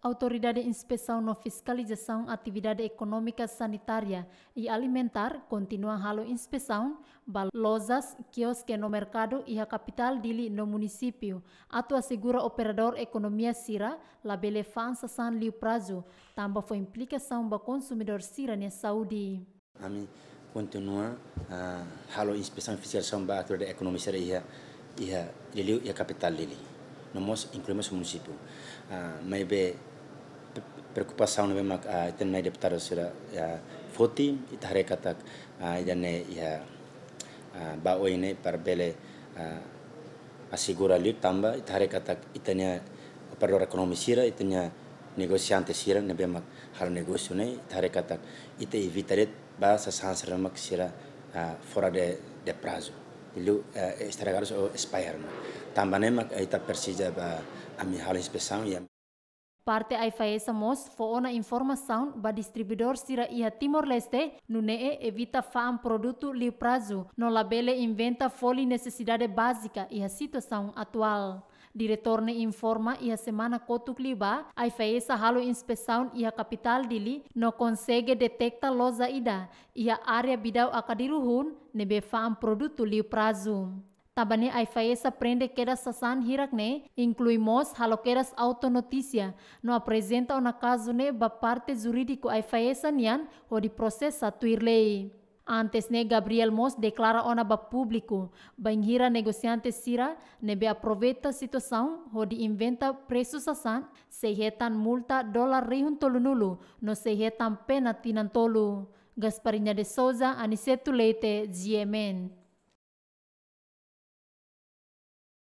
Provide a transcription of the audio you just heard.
Autoridade Inspeção no Fiscalização Atividade Econômica Sanitária e Alimentar continua halo inspeção balosas, quiosque no mercado e a capital dili no município. Atua segura operador economia Sira, labele fansa san liu prazo. Tamba foi implicação ba consumidor Sira na saúde. Ami continua uh, halo inspeção fiscalização ba autoridade economia Sira e a, e a, a capital dili. nós incluímos o município. Uh, ah, mas bem, preocupação não vem a ah, ter mais deputados será foti ya, e tarei katak ah, já ne já ya, ba oi ne para bele asigurar lhe tamba e tarei katak itanya operador ekonomisira itanya negosiante sira ne bem har negócio ne tarei katak ite evitaret ba sa sansra mak sira fora de de prazo e iluu istaragaris eh, oo spirma tambanemak aita persijaba amihalinspesão Parte ai faesa mos fo ona informação ba distribuidor sira ia Timor Leste nunee evita faam produto li prazo no labele inventa foli necessidade básica e a situação atual. diretorne in forma ia semana cotucliba, a faesa halo inspeção ia kapital dili, no konsege detekta loza ida ia area bidau akadiruhun, nebe faam produto liu prazum. Tabane ai faesa prende quedas sasan hirakne, incluimos haloqueras autonotícia, no apresenta una caso ne ba parte jurídico ai faesa nian, o de processa tuirlei. Antes né, Gabriel Mos declara ona ba público, banhira negociantes sira, nebe aproveita ho di inventa preços asan, se multa dolar rihun tolunulu, no se retan pena tinan tolu. Gasparinha de Souza, Aniceto Leite, Ziemen.